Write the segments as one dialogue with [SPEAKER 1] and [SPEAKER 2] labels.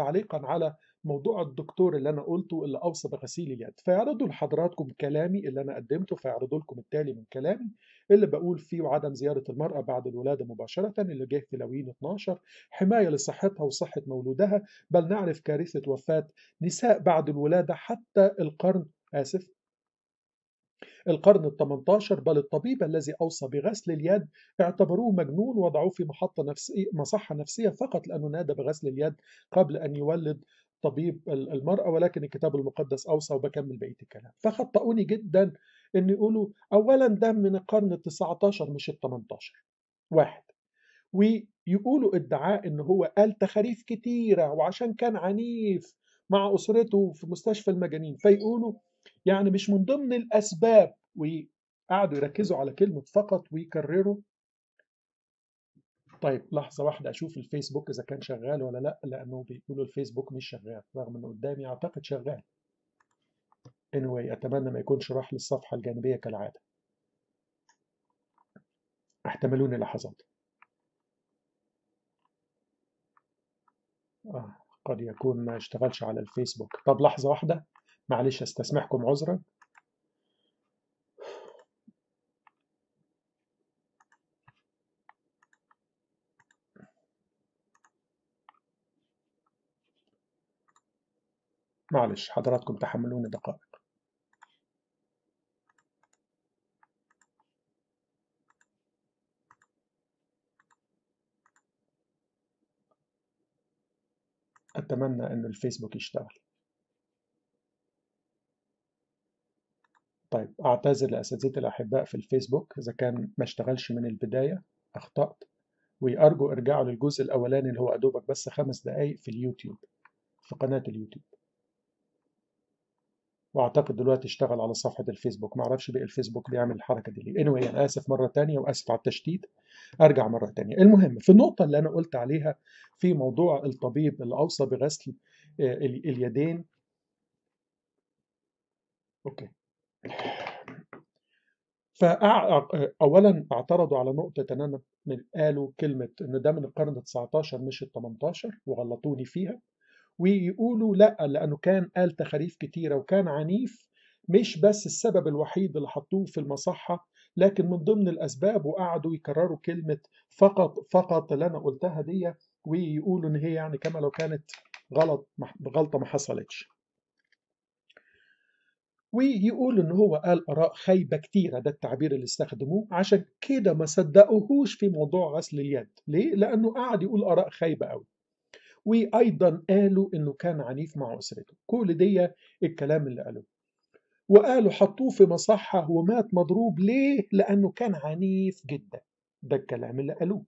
[SPEAKER 1] تعليقا على موضوع الدكتور اللي انا قلته اللي اوصى بغسيل اليد فيعرضوا لحضراتكم كلامي اللي انا قدمته فيعرضوا لكم التالي من كلامي اللي بقول فيه عدم زياره المراه بعد الولاده مباشره اللي جه في لوين 12 حمايه لصحتها وصحه مولودها بل نعرف كارثه وفاه نساء بعد الولاده حتى القرن اسف القرن ال 18 بل الطبيب الذي أوصى بغسل اليد اعتبروه مجنون وضعوه في محطة نفسية مصحة نفسية فقط لأنه نادى بغسل اليد قبل أن يولد طبيب المرأة ولكن الكتاب المقدس أوصى وبكمل بقية الكلام فخطئوني جدا أن يقولوا أولا ده من القرن ال 19 مش ال 18 واحد ويقولوا ادعاء ان هو قال تخاريف كتيره وعشان كان عنيف مع أسرته في مستشفى المجانين فيقولوا يعني مش من ضمن الأسباب وقعدوا يركزوا على كلمة فقط ويكرروا طيب لحظة واحدة أشوف الفيسبوك إذا كان شغال ولا لأ لأنه بيقولوا الفيسبوك مش شغال رغم ان قدامي أعتقد شغال anyway أتمنى ما يكونش راح للصفحة الجانبية كالعادة احتملوني لحظات آه. قد يكون ما اشتغلش على الفيسبوك طب لحظة واحدة معلش استسمحكم عذرا معلش حضراتكم تحملوني دقائق أتمنى إنه الفيسبوك يشتغل طيب أعتذر لأساتذتي الأحباء في الفيسبوك إذا كان ما اشتغلش من البداية أخطأت وأرجو ارجعوا للجزء الأولاني اللي هو أدوبك بس خمس دقايق في اليوتيوب في قناة اليوتيوب واعتقد دلوقتي اشتغل على صفحه الفيسبوك ما اعرفش بقى الفيسبوك بيعمل الحركه دي ليه anyway انا اسف مره تانية واسف على التشتيت ارجع مره تانية المهم في النقطه اللي انا قلت عليها في موضوع الطبيب اللي اوصى بغسل آه، اليدين اوكي فأولا اعترضوا على نقطة أن أنا قالوا كلمة إن ده من القرن ال 19 مش ال 18 وغلطوني فيها ويقولوا لا لأنه كان قال تخاريف كتيرة وكان عنيف مش بس السبب الوحيد اللي حطوه في المصحة لكن من ضمن الأسباب وقعدوا يكرروا كلمة فقط فقط اللي أنا قلتها دي ويقولوا إن هي يعني كما لو كانت غلط غلطة ما حصلتش ويقول ان هو قال اراء خايبه كتيره ده التعبير اللي استخدموه عشان كده ما صدقوهوش في موضوع غسل اليد ليه لانه قعد يقول اراء خايبه قوي وأيضا قالوا أنه كان عنيف مع أسرته كل دي الكلام اللي قالوه وقالوا حطوه في مصحة ومات مضروب ليه؟ لأنه كان عنيف جدا ده الكلام اللي قالوه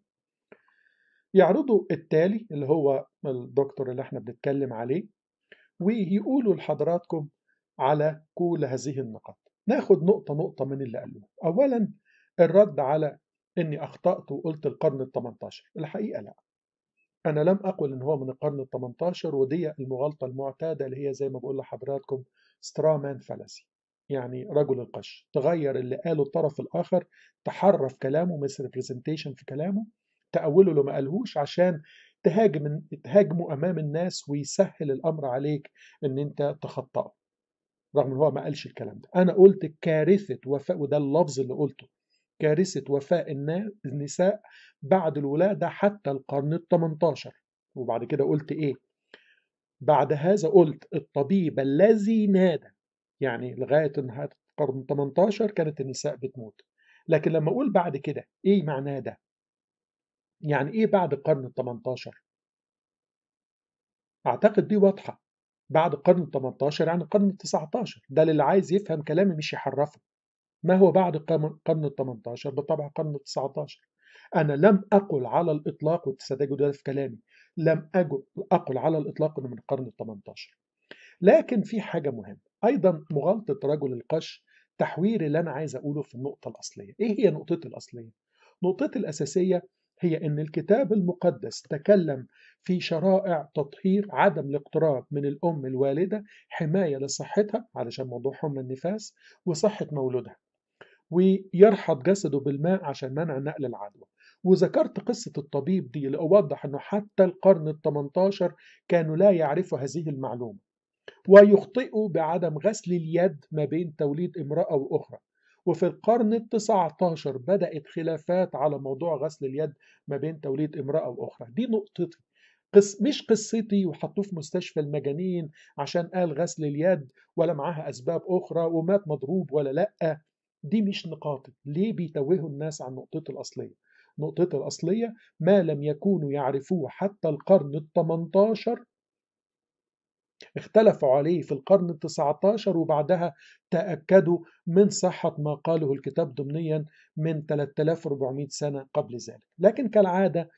[SPEAKER 1] يعرضوا التالي اللي هو الدكتور اللي احنا بنتكلم عليه ويقولوا لحضراتكم على كل هذه النقاط ناخد نقطة نقطة من اللي قالوه أولا الرد على أني أخطأت وقلت القرن ال 18 الحقيقة لا أنا لم أقل إن هو من القرن ال 18 ودي المغالطة المعتادة اللي هي زي ما بقول لحضراتكم سترامان فلسي يعني رجل القش تغير اللي قاله الطرف الآخر تحرف كلامه مس ريبريزنتيشن في كلامه تأوله لو ما قالهوش عشان تهاجم تهاجمه أمام الناس ويسهل الأمر عليك إن أنت تخطئه رغم إن هو ما قالش الكلام ده أنا قلت كارثة وفاء وده اللفظ اللي قلته كارثة وفاء النساء بعد الولادة حتى القرن ال 18 وبعد كده قلت إيه؟ بعد هذا قلت الطبيب الذي نادى يعني لغاية نهاية القرن 18 كانت النساء بتموت لكن لما أقول بعد كده إيه معناه ده؟ يعني إيه بعد القرن ال 18 أعتقد دي واضحة بعد القرن ال 18 يعني القرن ال 19 ده للي عايز يفهم كلامي مش يحرفه ما هو بعد قرن ال 18 بالطبع قرن ال 19 أنا لم أقل على الإطلاق وتستجدوا هذا في كلامي لم أجل أقل على الإطلاق أنه من القرن ال 18 لكن في حاجة مهمة أيضا مغالطة رجل القش تحوير اللي أنا عايز أقوله في النقطة الأصلية إيه هي نقطتي الأصلية؟ نقطتي الأساسية هي أن الكتاب المقدس تكلم في شرائع تطهير عدم الاقتراب من الأم الوالدة حماية لصحتها علشان موضوع حمل النفاس وصحة مولودها ويرحب جسده بالماء عشان منع نقل العدوى وذكرت قصة الطبيب دي لأوضح أنه حتى القرن ال 18 كانوا لا يعرفوا هذه المعلومة ويخطئوا بعدم غسل اليد ما بين توليد امرأة وأخرى وفي القرن ال 19 بدأت خلافات على موضوع غسل اليد ما بين توليد امرأة وأخرى دي نقطتي قص مش قصتي وحطوه في مستشفى المجانين عشان قال غسل اليد ولا معاها أسباب أخرى ومات مضروب ولا لأ دي مش نقاطي ليه بيتوهوا الناس عن نقطته الأصلية نقطته الأصلية ما لم يكونوا يعرفوه حتى القرن 18 اختلفوا عليه في القرن ال 19 وبعدها تأكدوا من صحة ما قاله الكتاب ضمنيا من 3400 سنة قبل ذلك لكن كالعادة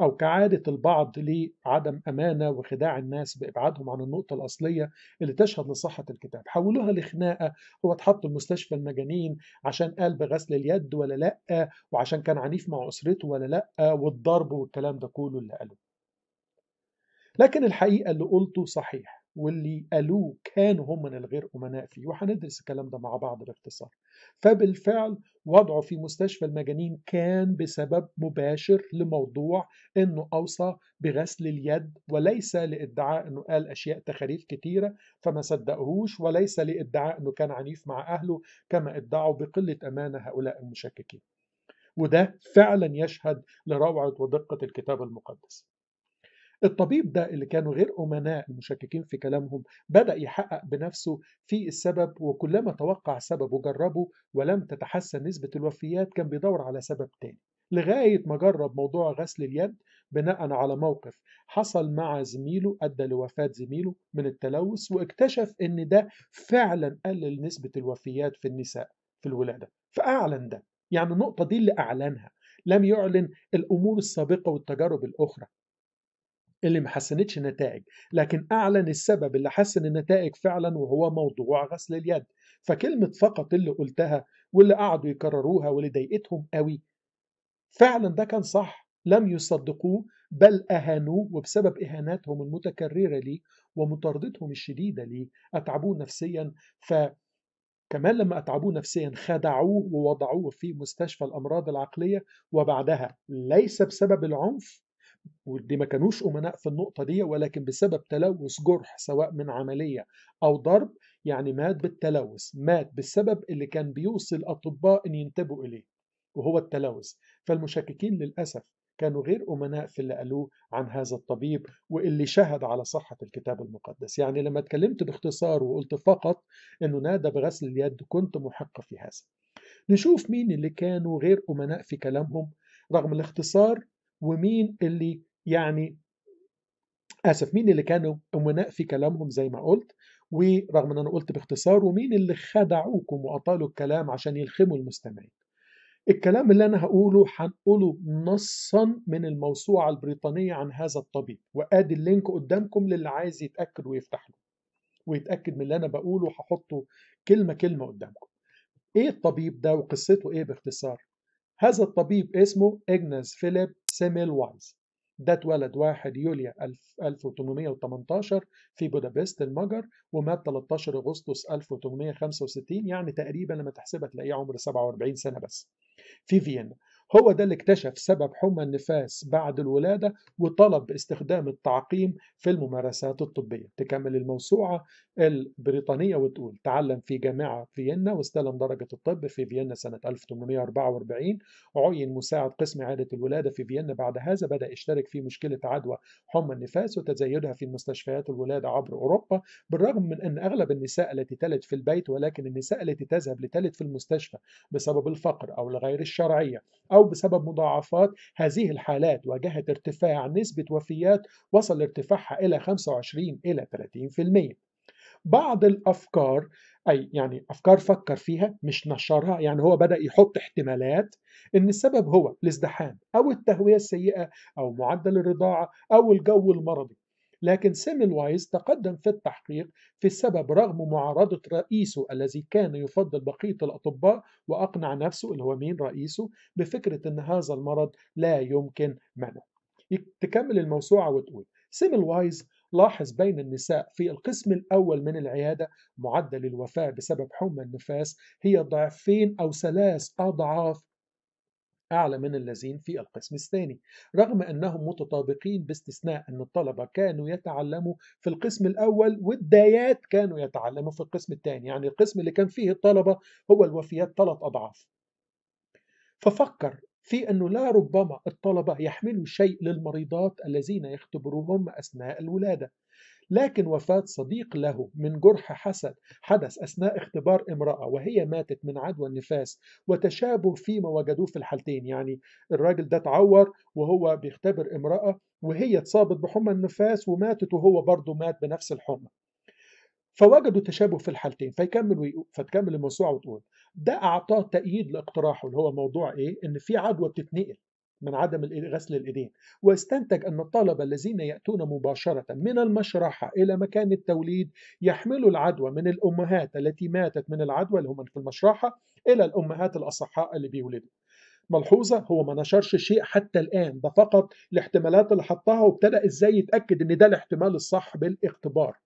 [SPEAKER 1] أو كعادة البعض لعدم أمانة وخداع الناس بإبعادهم عن النقطة الأصلية اللي تشهد لصحة الكتاب حولوها لخناقة هو اتحط المستشفى المجانين عشان قال بغسل اليد ولا لأ وعشان كان عنيف مع أسرته ولا لأ والضرب والكلام ده كله اللي قاله لكن الحقيقة اللي قلته صحيح واللي قالوه كانوا هم من الغير أمناء فيه وهندرس الكلام ده مع بعض باختصار فبالفعل وضعه في مستشفى المجانين كان بسبب مباشر لموضوع انه اوصى بغسل اليد وليس لادعاء انه قال اشياء تخاريف كتيره فما صدقهوش وليس لادعاء انه كان عنيف مع اهله كما ادعوا بقله امانه هؤلاء المشككين. وده فعلا يشهد لروعه ودقه الكتاب المقدس. الطبيب ده اللي كانوا غير أمناء المشككين في كلامهم بدأ يحقق بنفسه في السبب وكلما توقع سبب وجربه ولم تتحسن نسبة الوفيات كان بيدور على سبب تاني لغاية ما جرب موضوع غسل اليد بناء على موقف حصل مع زميله أدى لوفاة زميله من التلوث واكتشف إن ده فعلا قلل نسبة الوفيات في النساء في الولادة فأعلن ده يعني النقطة دي اللي أعلنها لم يعلن الأمور السابقة والتجارب الأخرى اللي ما حسنتش النتائج لكن أعلن السبب اللي حسن النتائج فعلا وهو موضوع غسل اليد فكلمة فقط اللي قلتها واللي قعدوا يكرروها واللي ضايقتهم قوي فعلا ده كان صح لم يصدقوه بل أهانوه وبسبب إهاناتهم المتكررة ليه ومطاردتهم الشديدة ليه أتعبوه نفسيا ف كمان لما أتعبوه نفسيا خدعوه ووضعوه في مستشفى الأمراض العقلية وبعدها ليس بسبب العنف ودي ما كانوش أمناء في النقطة دي ولكن بسبب تلوث جرح سواء من عملية أو ضرب يعني مات بالتلوث مات بالسبب اللي كان بيوصي الأطباء أن ينتبهوا إليه وهو التلوث فالمشككين للأسف كانوا غير أمناء في اللي قالوه عن هذا الطبيب واللي شهد على صحة الكتاب المقدس يعني لما اتكلمت باختصار وقلت فقط أنه نادى بغسل اليد كنت محق في هذا نشوف مين اللي كانوا غير أمناء في كلامهم رغم الاختصار ومين اللي يعني اسف مين اللي كانوا امناء في كلامهم زي ما قلت ورغم ان انا قلت باختصار ومين اللي خدعوكم واطالوا الكلام عشان يلخموا المستمعين الكلام اللي انا هقوله هنقوله نصا من الموسوعه البريطانيه عن هذا الطبيب وادي اللينك قدامكم للي عايز يتاكد ويفتح له ويتاكد من اللي انا بقوله هحطه كلمه كلمه قدامكم ايه الطبيب ده وقصته ايه باختصار هذا الطبيب اسمه إجنس فيليب سيميل وايز ده اتولد 1 يوليو 1818 في بودابست المجر ومات 13 اغسطس 1865 يعني تقريبا لما تحسبها تلاقيه عمر 47 سنه بس في فيينا هو ده اللي اكتشف سبب حمى النفاس بعد الولادة وطلب استخدام التعقيم في الممارسات الطبية تكمل الموسوعة البريطانية وتقول تعلم في جامعة فيينا واستلم درجة الطب في فيينا سنة 1844 عين مساعد قسم عادة الولادة في فيينا بعد هذا بدأ يشترك في مشكلة عدوى حمى النفاس وتزايدها في مستشفيات الولادة عبر أوروبا بالرغم من أن أغلب النساء التي تلد في البيت ولكن النساء التي تذهب لتلد في المستشفى بسبب الفقر أو الغير الشرعية أو بسبب مضاعفات هذه الحالات واجهت ارتفاع نسبة وفيات وصل ارتفاعها إلى 25 إلى 30% بعض الافكار اي يعني افكار فكر فيها مش نشرها يعني هو بدا يحط احتمالات ان السبب هو الازدحام او التهويه السيئه او معدل الرضاعه او الجو المرضي لكن سيميل وايز تقدم في التحقيق في السبب رغم معارضة رئيسه الذي كان يفضل بقية الأطباء وأقنع نفسه اللي هو مين رئيسه بفكرة أن هذا المرض لا يمكن منعه تكمل الموسوعة وتقول سيميل وايز لاحظ بين النساء في القسم الأول من العيادة معدل الوفاة بسبب حمى النفاس هي ضعفين أو ثلاث أضعاف أعلى من الذين في القسم الثاني رغم أنهم متطابقين باستثناء أن الطلبة كانوا يتعلموا في القسم الأول والدايات كانوا يتعلموا في القسم الثاني يعني القسم اللي كان فيه الطلبة هو الوفيات ثلاث أضعاف ففكر في أنه لا ربما الطلبة يحملوا شيء للمريضات الذين يختبروهم أثناء الولادة لكن وفاة صديق له من جرح حسد حدث أثناء اختبار امرأة وهي ماتت من عدوى النفاس وتشابه فيما وجدوه في الحالتين يعني الراجل ده اتعور وهو بيختبر امرأة وهي اتصابت بحمى النفاس وماتت وهو برضه مات بنفس الحمى فوجدوا تشابه في الحالتين فيكمل ويقول فتكمل الموسوعه وتقول ده اعطاه تأييد لاقتراحه اللي هو موضوع ايه؟ ان في عدوى بتتنقل من عدم غسل الإيدين واستنتج أن الطلبة الذين يأتون مباشرة من المشرحة إلى مكان التوليد يحملوا العدوى من الأمهات التي ماتت من العدوى اللي هم في المشرحة إلى الأمهات الأصحاء اللي بيولدوا ملحوظة هو ما نشرش شيء حتى الآن ده فقط الاحتمالات اللي حطها وابتدأ إزاي يتأكد إن ده الاحتمال الصح بالاختبار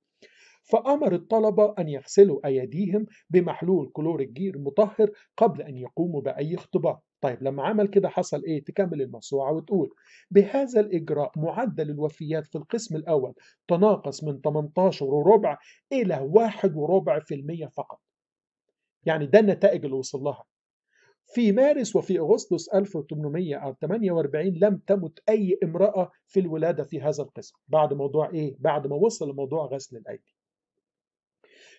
[SPEAKER 1] فأمر الطلبة أن يغسلوا أيديهم بمحلول كلور الجير مطهر قبل أن يقوموا بأي اختبار طيب لما عمل كده حصل ايه تكمل الموسوعه وتقول بهذا الاجراء معدل الوفيات في القسم الاول تناقص من 18 وربع الى واحد وربع في المية فقط يعني ده النتائج اللي وصل لها في مارس وفي أغسطس 1848 لم تمت أي امرأة في الولادة في هذا القسم بعد موضوع إيه؟ بعد ما وصل لموضوع غسل الأيدي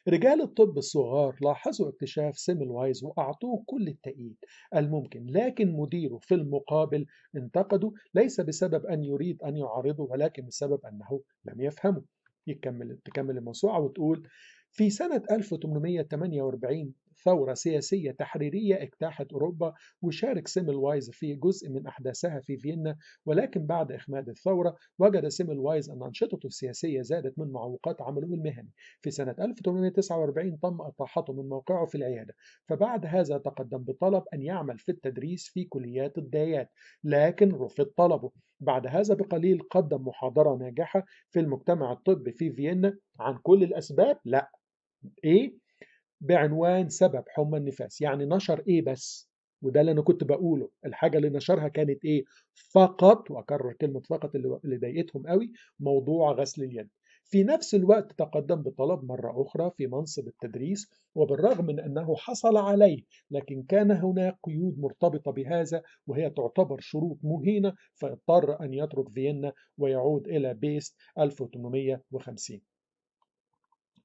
[SPEAKER 1] رجال الطب الصغار لاحظوا اكتشاف وايز وأعطوه كل التأييد الممكن لكن مديره في المقابل انتقده ليس بسبب أن يريد أن يعارضه ولكن بسبب أنه لم يفهمه يكمل تكمل الموسوعة وتقول في سنة 1848 ثورة سياسية تحريرية اجتاحت أوروبا وشارك وايز في جزء من أحداثها في فيينا ولكن بعد إخماد الثورة وجد وايز أن أنشطته السياسية زادت من معوقات عمله المهني في سنة 1849 تم إطاحته من موقعه في العيادة فبعد هذا تقدم بطلب أن يعمل في التدريس في كليات الدايات لكن رفض طلبه بعد هذا بقليل قدم محاضرة ناجحة في المجتمع الطبي في فيينا عن كل الأسباب لا ايه بعنوان سبب حمى النفاس يعني نشر ايه بس وده اللي انا كنت بقوله الحاجه اللي نشرها كانت ايه فقط واكرر كلمه فقط اللي ضايقتهم قوي موضوع غسل اليد في نفس الوقت تقدم بطلب مرة أخرى في منصب التدريس وبالرغم من أنه حصل عليه لكن كان هناك قيود مرتبطة بهذا وهي تعتبر شروط مهينة فاضطر أن يترك فيينا ويعود إلى بيست 1850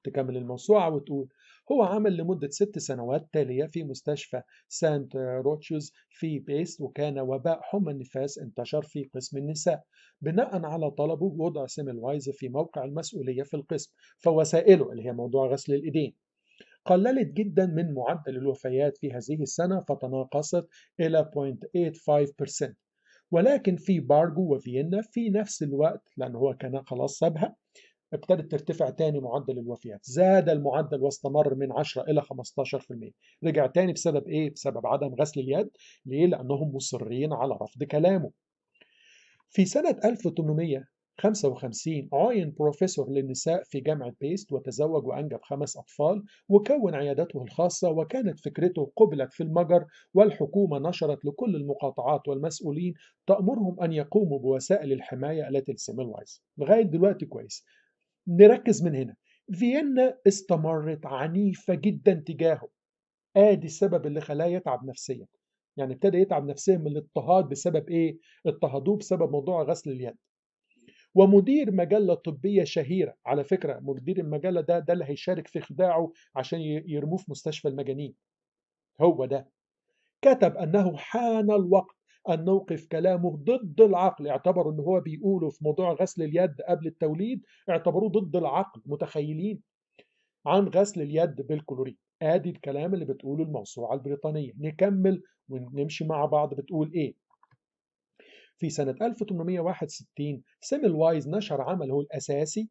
[SPEAKER 1] تكمل الموسوعة وتقول هو عمل لمدة ست سنوات تالية في مستشفى سانت روتشوز في بيست وكان وباء حمى النفاس انتشر في قسم النساء بناء على طلبه وضع وايز في موقع المسؤولية في القسم فوسائله اللي هي موضوع غسل الإيدين قللت جدا من معدل الوفيات في هذه السنة فتناقصت إلى 0.85% ولكن في بارجو وفيينا في نفس الوقت لأن هو كان خلاص سابها ابتدت ترتفع تاني معدل الوفيات زاد المعدل واستمر من 10 إلى 15% رجع تاني بسبب إيه؟ بسبب عدم غسل اليد ليه؟ لأنهم مصرين على رفض كلامه في سنة 1855 عين بروفيسور للنساء في جامعة بيست وتزوج وأنجب خمس أطفال وكون عيادته الخاصة وكانت فكرته قبلت في المجر والحكومة نشرت لكل المقاطعات والمسؤولين تأمرهم أن يقوموا بوسائل الحماية التي تسمى لغاية دلوقتي كويس نركز من هنا فيينا استمرت عنيفة جدا تجاهه ادي السبب اللي خلاه يتعب نفسيا يعني ابتدى يتعب نفسيا من الاضطهاد بسبب ايه اضطهدوه بسبب موضوع غسل اليد ومدير مجله طبيه شهيره على فكره مدير المجله ده ده اللي هيشارك في خداعه عشان يرموه في مستشفى المجانين هو ده كتب انه حان الوقت أن نوقف كلامه ضد العقل اعتبروا أنه هو بيقوله في موضوع غسل اليد قبل التوليد اعتبروه ضد العقل متخيلين عن غسل اليد بالكلوريد ادي الكلام اللي بتقوله الموسوعه البريطانيه نكمل ونمشي مع بعض بتقول ايه في سنة 1861 سيميل وايز نشر عمله الأساسي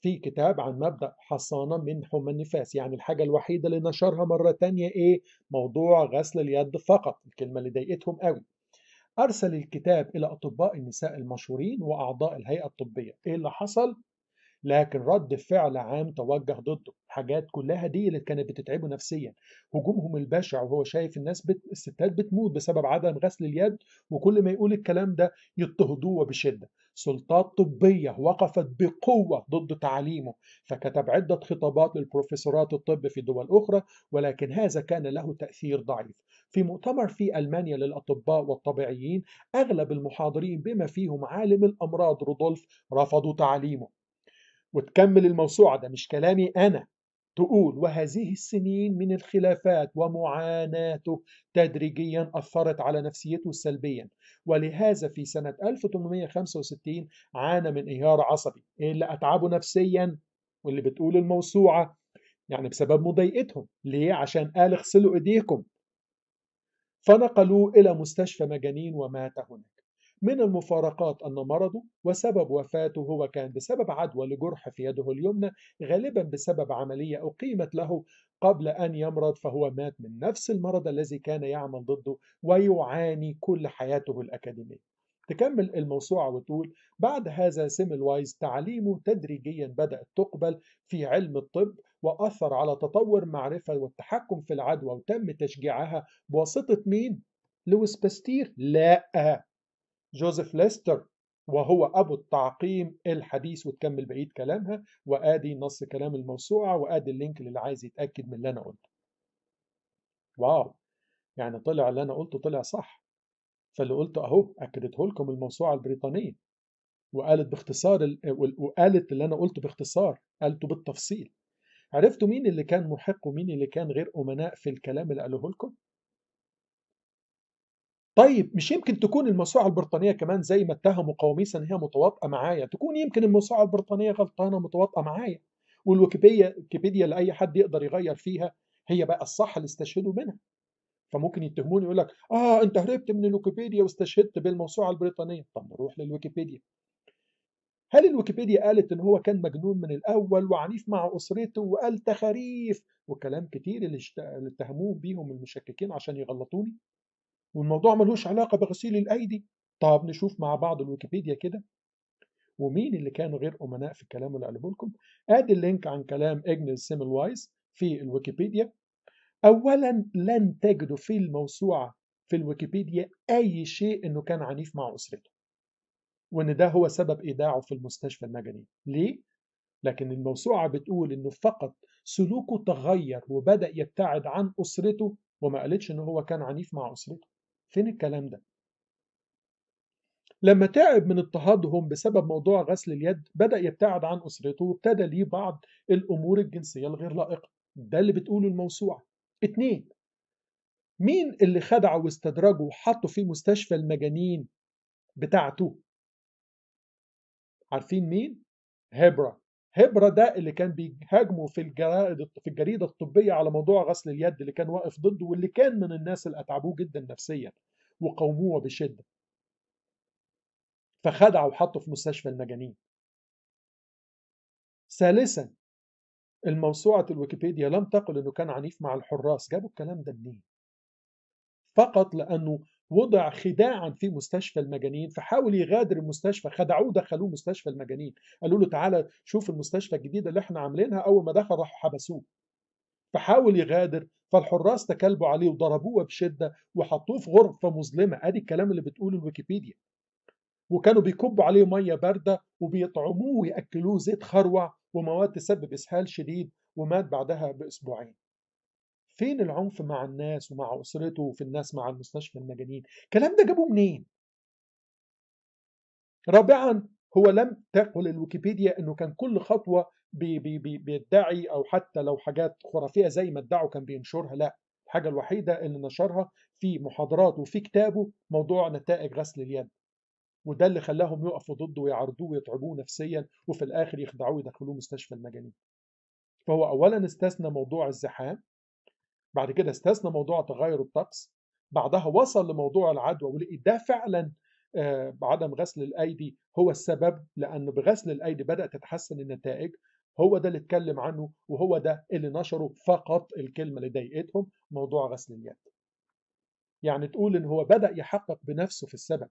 [SPEAKER 1] في كتاب عن مبدأ حصانة من حمى النفاس يعني الحاجة الوحيدة اللي نشرها مرة تانية إيه؟ موضوع غسل اليد فقط الكلمة اللي ضايقتهم قوي أرسل الكتاب إلى أطباء النساء المشهورين وأعضاء الهيئة الطبية إيه اللي حصل؟ لكن رد فعل عام توجه ضده حاجات كلها دي اللي كانت بتتعبه نفسيا هجومهم البشع وهو شايف الناس بت... الستات بتموت بسبب عدم غسل اليد وكل ما يقول الكلام ده يضطهدوه بشدة سلطات طبية وقفت بقوة ضد تعليمه فكتب عدة خطابات للبروفيسورات الطب في دول أخرى ولكن هذا كان له تأثير ضعيف في مؤتمر في ألمانيا للأطباء والطبيعيين أغلب المحاضرين بما فيهم عالم الأمراض رودولف رفضوا تعليمه وتكمل الموسوعة ده مش كلامي أنا تقول وهذه السنين من الخلافات ومعاناته تدريجيا أثرت على نفسيته سلبيا ولهذا في سنة 1865 عانى من انهيار عصبي إيه اللي أتعبه نفسيا واللي بتقول الموسوعة يعني بسبب مضايقتهم ليه عشان قال اغسلوا ايديكم فنقلوه إلى مستشفى مجانين ومات هناك من المفارقات أن مرضه وسبب وفاته هو كان بسبب عدوى لجرح في يده اليمنى غالبا بسبب عملية أقيمت له قبل أن يمرض فهو مات من نفس المرض الذي كان يعمل ضده ويعاني كل حياته الأكاديمية تكمل الموسوعة وتقول بعد هذا وايز تعليمه تدريجيا بدأت تقبل في علم الطب وأثر على تطور معرفة والتحكم في العدوى وتم تشجيعها بواسطة مين؟ لويس باستير؟ لا جوزيف ليستر وهو أبو التعقيم الحديث وتكمل بعيد كلامها وآدي نص كلام الموسوعة وآدي اللينك للي عايز يتأكد من اللي أنا قلته واو يعني طلع اللي أنا قلته طلع صح فاللي قلته اهو اكدته لكم الموسوعه البريطانيه وقالت باختصار وقالت اللي انا قلته باختصار قالته بالتفصيل عرفتوا مين اللي كان محق ومين اللي كان غير امناء في الكلام اللي قاله لكم طيب مش يمكن تكون الموسوعه البريطانيه كمان زي ما اتهموا قواميس ان هي متواطئه معايا تكون يمكن الموسوعه البريطانيه غلطانه متواطئه معايا والويكيبيديا اللي اي حد يقدر يغير فيها هي بقى الصح اللي استشهدوا منها فممكن يتهموني يقول لك اه انت هربت من الويكيبيديا واستشهدت بالموسوعه البريطانيه طب نروح للويكيبيديا هل الويكيبيديا قالت ان هو كان مجنون من الاول وعنيف مع اسرته وقال تخاريف وكلام كتير اللي اتهموه بيهم المشككين عشان يغلطوني والموضوع ملوش علاقه بغسيل الايدي طب نشوف مع بعض الويكيبيديا كده ومين اللي كانوا غير امناء في الكلام اللي قاله لكم ادي اللينك عن كلام اجنس سيمل وايز في الويكيبيديا أولا لن تجدوا في الموسوعة في الويكيبيديا أي شيء إنه كان عنيف مع أسرته وإن ده هو سبب إيداعه في المستشفى المجاني ليه؟ لكن الموسوعة بتقول إنه فقط سلوكه تغير وبدأ يبتعد عن أسرته وما قالتش إنه هو كان عنيف مع أسرته فين الكلام ده؟ لما تعب من اضطهادهم بسبب موضوع غسل اليد بدأ يبتعد عن أسرته وابتدى ليه بعض الأمور الجنسية الغير لائقة ده اللي بتقوله الموسوعة اتنين مين اللي خدعه واستدرجه وحطه في مستشفى المجانين بتاعته عارفين مين هبرة هبرة ده اللي كان بيهاجمه في الجرائد في الجريدة الطبية على موضوع غسل اليد اللي كان واقف ضده واللي كان من الناس اللي أتعبوه جدا نفسيا وقاوموه بشدة فخدعه وحطه في مستشفى المجانين ثالثا الموسوعة الويكيبيديا لم تقل أنه كان عنيف مع الحراس جابوا الكلام ده منين فقط لأنه وضع خداعا في مستشفى المجانين فحاول يغادر المستشفى خدعوه دخلوه مستشفى المجانين قالوا له تعالى شوف المستشفى الجديدة اللي احنا عاملينها أول ما دخل راحوا حبسوه فحاول يغادر فالحراس تكلبوا عليه وضربوه بشدة وحطوه في غرفة مظلمة ادي الكلام اللي بتقوله الويكيبيديا وكانوا بيكبوا عليه ميه بارده وبيطعموه وياكلوه زيت خروع ومواد تسبب اسهال شديد ومات بعدها باسبوعين فين العنف مع الناس ومع اسرته وفي الناس مع المستشفى المجانين الكلام ده جابوه منين رابعا هو لم تقل الويكيبيديا انه كان كل خطوه بي بي بي بيدعي او حتى لو حاجات خرافيه زي ما ادعوا كان بينشرها لا الحاجه الوحيده اللي نشرها في محاضراته وفي كتابه موضوع نتائج غسل اليد وده اللي خلاهم يقفوا ضده ويعارضوه ويتعبوه نفسيا وفي الاخر يخدعوه ويدخلوه مستشفى المجانين فهو اولا استثنى موضوع الزحام بعد كده استثنى موضوع تغير الطقس بعدها وصل لموضوع العدوى ولقي ده فعلا بعدم آه، غسل الايدي هو السبب لانه بغسل الايدي بدات تتحسن النتائج هو ده اللي اتكلم عنه وهو ده اللي نشره فقط الكلمه اللي ضايقتهم موضوع غسل اليد يعني تقول ان هو بدا يحقق بنفسه في السبب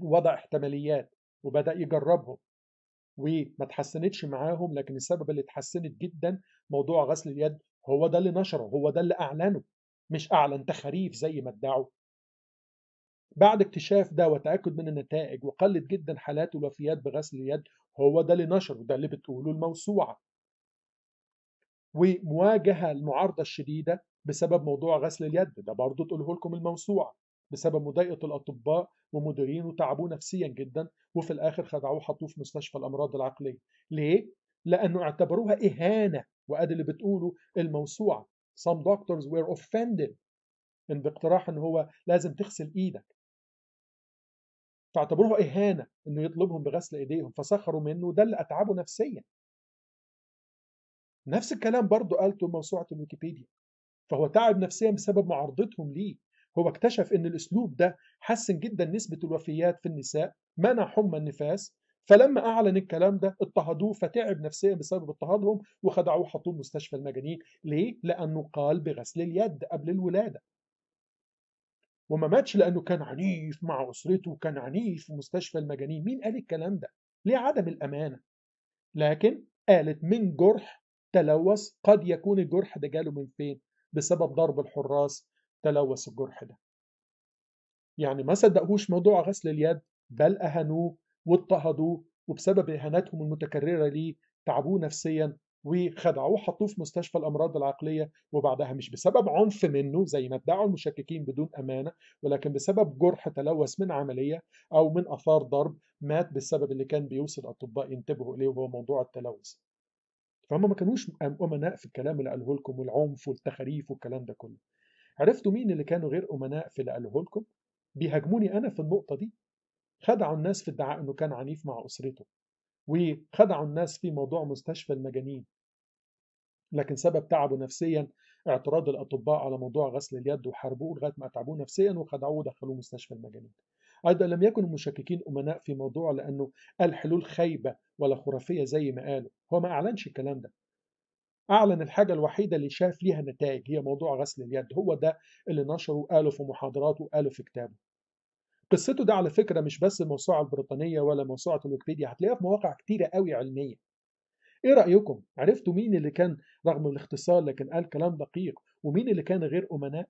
[SPEAKER 1] وضع احتماليات وبدا يجربهم وما تحسنتش معاهم لكن السبب اللي اتحسنت جدا موضوع غسل اليد هو ده اللي نشره هو ده اللي اعلنه مش اعلن تخاريف زي ما ادعوا بعد اكتشاف ده وتاكد من النتائج وقلت جدا حالات الوفيات بغسل اليد هو ده اللي نشره ده اللي بتقوله الموسوعه ومواجهه المعارضه الشديده بسبب موضوع غسل اليد ده برضه تقوله لكم الموسوعه بسبب مضايقه الاطباء ومديرينه تعبوه نفسيا جدا وفي الاخر خدعوه وحطوه في مستشفى الامراض العقليه ليه لانه اعتبروها اهانه وادي اللي بتقوله الموسوعه some doctors were offended إن باقتراح ان هو لازم تغسل ايدك فاعتبروها اهانه انه يطلبهم بغسل ايديهم فسخروا منه وده اللي اتعبه نفسيا نفس الكلام برضه قالته موسوعه الويكيبيديا فهو تعب نفسيا بسبب معارضتهم ليه هو اكتشف ان الاسلوب ده حسن جدا نسبه الوفيات في النساء منع حمى النفاس فلما اعلن الكلام ده اضطهدوه فتعب نفسيا بسبب اضطهادهم وخدعوه وحطوه مستشفى المجانين ليه لانه قال بغسل اليد قبل الولاده وما ماتش لانه كان عنيف مع اسرته وكان عنيف في مستشفى المجانين مين قال الكلام ده ليه عدم الامانه لكن قالت من جرح تلوث قد يكون الجرح ده جاله من فين بسبب ضرب الحراس تلوث الجرح ده يعني ما صدقوش موضوع غسل اليد بل أهانوه واضطهدوه وبسبب إهاناتهم المتكررة ليه تعبوه نفسيا وخدعوه حطوه في مستشفى الأمراض العقلية وبعدها مش بسبب عنف منه زي ما ادعوا المشككين بدون أمانة ولكن بسبب جرح تلوث من عملية أو من أثار ضرب مات بالسبب اللي كان بيوصل الأطباء ينتبهوا إليه وهو موضوع التلوث فهم ما كانوش أمناء في الكلام اللي قاله لكم والعنف والتخاريف والكلام ده كله عرفتوا مين اللي كانوا غير أمناء في اللي قالوه لكم؟ بيهاجموني أنا في النقطة دي خدعوا الناس في ادعاء أنه كان عنيف مع أسرته وخدعوا الناس في موضوع مستشفى المجانين لكن سبب تعبه نفسيا اعتراض الأطباء على موضوع غسل اليد وحاربوه لغاية ما تعبوه نفسيا وخدعوه ودخلوه مستشفى المجانين أيضا لم يكن المشككين أمناء في موضوع لأنه قال حلول خايبة ولا خرافية زي ما قالوا هو ما أعلنش الكلام ده أعلن الحاجة الوحيدة اللي شاف ليها نتائج هي موضوع غسل اليد هو ده اللي نشره وقاله في محاضراته وقاله في كتابه قصته ده على فكرة مش بس الموسوعة البريطانية ولا موسوعة الويكيبيديا هتلاقيها في مواقع كتيرة قوي علمية ايه رأيكم؟ عرفتوا مين اللي كان رغم الاختصار لكن قال كلام دقيق ومين اللي كان غير أمناء؟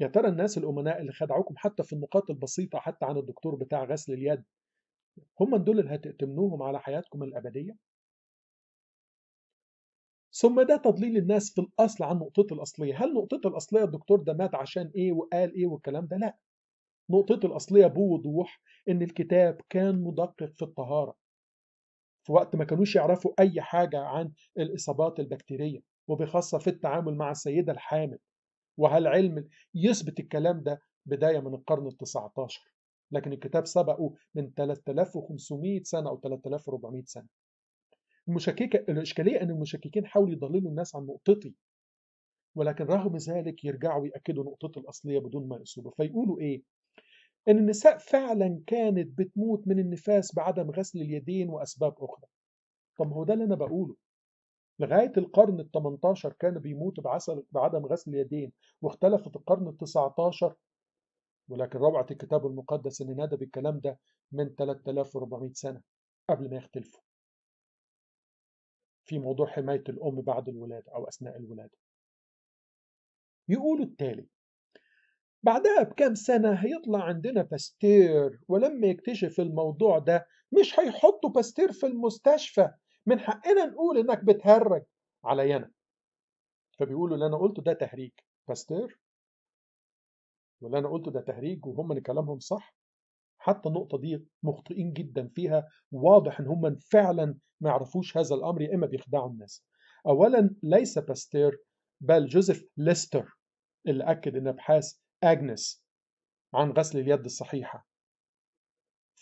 [SPEAKER 1] يا ترى الناس الأمناء اللي خدعوكم حتى في النقاط البسيطة حتى عن الدكتور بتاع غسل اليد هم دول اللي هتأتمنوهم على حياتكم الأبدية؟ ثم ده تضليل الناس في الاصل عن نقطته الاصليه هل نقطته الاصليه الدكتور ده مات عشان ايه وقال ايه والكلام ده لا نقطته الاصليه بوضوح ان الكتاب كان مدقق في الطهاره في وقت ما كانوش يعرفوا اي حاجه عن الاصابات البكتيريه وبخاصه في التعامل مع السيده الحامل وهل علم يثبت الكلام ده بدايه من القرن ال 19 لكن الكتاب سبقه من 3500 سنه او 3400 سنه المشككة الإشكالية أن المشككين حاولوا يضللوا الناس عن نقطتي ولكن رغم ذلك يرجعوا يأكدوا نقطتي الأصلية بدون ما يقصدوا فيقولوا إيه؟ أن النساء فعلا كانت بتموت من النفاس بعدم غسل اليدين وأسباب أخرى طب هو ده اللي أنا بقوله لغاية القرن ال 18 كانوا بيموتوا بعسل بعدم غسل اليدين واختلفت القرن ال 19 ولكن روعة الكتاب المقدس إن نادى بالكلام ده من 3400 سنة قبل ما يختلفوا في موضوع حماية الأم بعد الولادة أو أثناء الولادة يقولوا التالي بعدها بكام سنة هيطلع عندنا باستير ولما يكتشف الموضوع ده مش هيحطوا باستير في المستشفى من حقنا نقول إنك بتهرج علينا فبيقولوا اللي أنا قلته ده تهريج باستير واللي أنا قلته ده تهريج وهم اللي كلامهم صح حتى النقطة دي مخطئين جدا فيها واضح ان هم فعلا ما يعرفوش هذا الامر يا اما بيخدعوا الناس اولا ليس باستير بل جوزيف ليستر اللي اكد ان ابحاث اجنس عن غسل اليد الصحيحه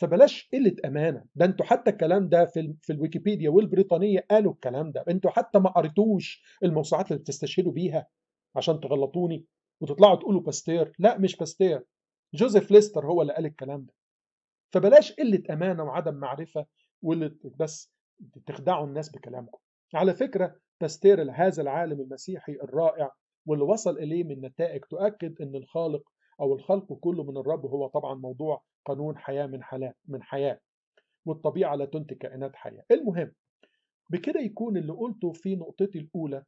[SPEAKER 1] فبلاش قله امانه ده انتوا حتى الكلام ده في, في الويكيبيديا والبريطانيه قالوا الكلام ده انتوا حتى ما قريتوش الموسوعات اللي بتستشهدوا بيها عشان تغلطوني وتطلعوا تقولوا باستير لا مش باستير جوزيف ليستر هو اللي قال الكلام ده فبلاش قله امانه وعدم معرفه واللي بس تخدعوا الناس بكلامكم على فكره باستير هذا العالم المسيحي الرائع واللي وصل اليه من نتائج تؤكد ان الخالق او الخلق كله من الرب هو طبعا موضوع قانون حياه من حلا من حياه والطبيعه لا تنتج كائنات حيه المهم بكده يكون اللي قلته في نقطتي الاولى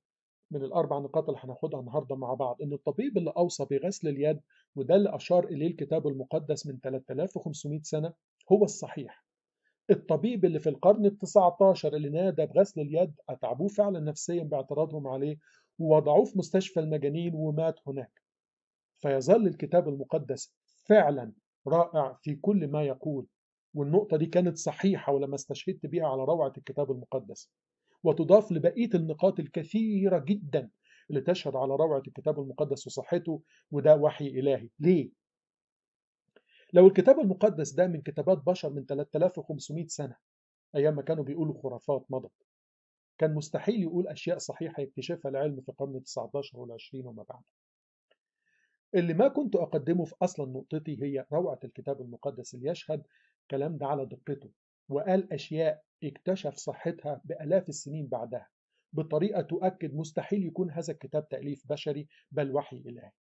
[SPEAKER 1] من الاربع نقاط اللي هناخدها النهارده مع بعض ان الطبيب اللي اوصى بغسل اليد وده اللي اشار اليه الكتاب المقدس من 3500 سنه هو الصحيح الطبيب اللي في القرن ال 19 اللي نادى بغسل اليد اتعبوه فعلا نفسيا باعتراضهم عليه ووضعوه في مستشفى المجانين ومات هناك فيظل الكتاب المقدس فعلا رائع في كل ما يقول والنقطة دي كانت صحيحة ولما استشهدت بيها على روعة الكتاب المقدس وتضاف لبقية النقاط الكثيرة جدا اللي تشهد على روعة الكتاب المقدس وصحته وده وحي إلهي ليه؟ لو الكتاب المقدس ده من كتابات بشر من 3500 سنة أيام ما كانوا بيقولوا خرافات مضت كان مستحيل يقول أشياء صحيحة يكتشفها العلم في القرن 19 وال20 وما بعده اللي ما كنت أقدمه في أصلا نقطتي هي روعة الكتاب المقدس اللي يشهد الكلام ده على دقته وقال أشياء اكتشف صحتها بألاف السنين بعدها بطريقة تؤكد مستحيل يكون هذا الكتاب تأليف بشري بل وحي إلهي